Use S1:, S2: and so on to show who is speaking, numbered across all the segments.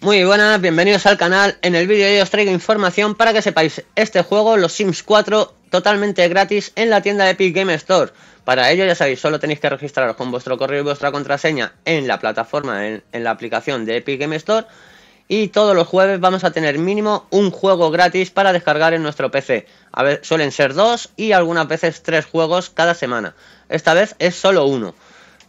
S1: Muy buenas, bienvenidos al canal. En el vídeo de hoy os traigo información para que sepáis este juego, los Sims 4, totalmente gratis en la tienda de Epic Game Store. Para ello, ya sabéis, solo tenéis que registraros con vuestro correo y vuestra contraseña en la plataforma, en, la aplicación de Epic Game Store. Y todos los jueves vamos a tener mínimo un juego gratis para descargar en nuestro PC. A ver, suelen ser dos y algunas veces tres juegos cada semana. Esta vez es solo uno.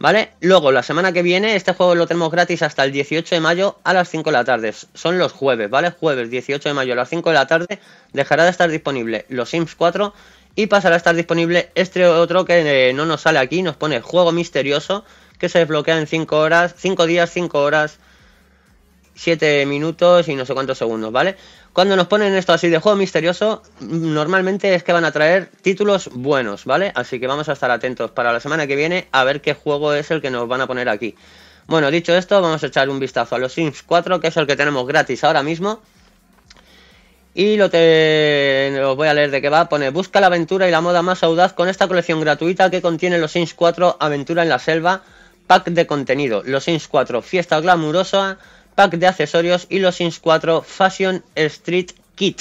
S1: ¿Vale? Luego, la semana que viene, este juego lo tenemos gratis hasta el 18 de mayo a las 5 de la tarde. Son los jueves, ¿vale? Jueves 18 de mayo a las 5 de la tarde dejará de estar disponible Los Sims 4 y pasará a estar disponible este otro que eh, no nos sale aquí, nos pone juego misterioso que se desbloquea en 5 horas, 5 días, 5 horas 7 minutos y no sé cuántos segundos, ¿vale? Cuando nos ponen esto así de juego misterioso, normalmente es que van a traer títulos buenos, ¿vale? Así que vamos a estar atentos para la semana que viene a ver qué juego es el que nos van a poner aquí. Bueno, dicho esto, vamos a echar un vistazo a los Sims 4, que es el que tenemos gratis ahora mismo. Y lo voy a leer de qué va. Pone, busca la aventura y la moda más audaz con esta colección gratuita que contiene los Sims 4 Aventura en la Selva, pack de contenido, los Sims 4 Fiesta Glamurosa, de accesorios y los Sims 4 Fashion Street Kit.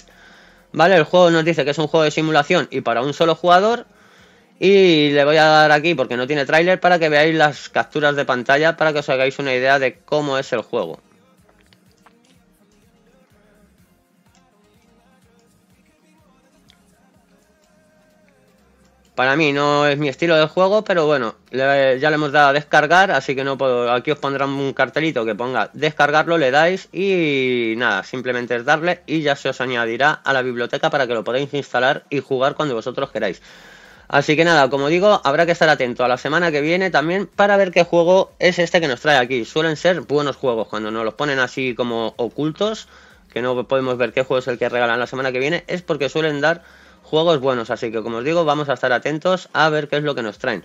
S1: ¿Vale? El juego nos dice que es un juego de simulación y para un solo jugador. Y le voy a dar aquí porque no tiene tráiler para que veáis las capturas de pantalla para que os hagáis una idea de cómo es el juego. Para mí no es mi estilo de juego, pero bueno, ya le hemos dado a descargar, así que no puedo. Aquí os pondrán un cartelito que ponga descargarlo, le dais y nada, simplemente es darle y ya se os añadirá a la biblioteca para que lo podáis instalar y jugar cuando vosotros queráis. Así que nada, como digo, habrá que estar atento a la semana que viene también para ver qué juego es este que nos trae aquí. Suelen ser buenos juegos cuando nos los ponen así como ocultos, que no podemos ver qué juego es el que regalan la semana que viene, es porque suelen dar juegos buenos. Así que como os digo, vamos a estar atentos a ver qué es lo que nos traen.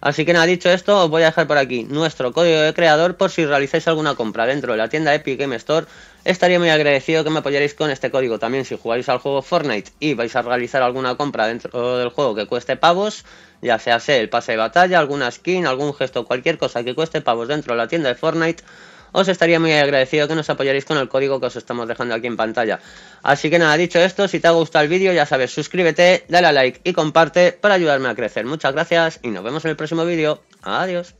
S1: Así que nada, dicho esto, os voy a dejar por aquí nuestro código de creador por si realizáis alguna compra dentro de la tienda Epic Game Store. Estaría muy agradecido que me apoyaréis con este código. También si jugáis al juego Fortnite y vais a realizar alguna compra dentro del juego que cueste pavos, ya sea el pase de batalla, alguna skin, algún gesto, cualquier cosa que cueste pavos dentro de la tienda de Fortnite, os estaría muy agradecido que nos apoyaréis con el código que os estamos dejando aquí en pantalla. Así que nada, dicho esto, si te ha gustado el vídeo, ya sabes, suscríbete, dale a like y comparte para ayudarme a crecer. Muchas gracias y nos vemos en el próximo vídeo. Adiós.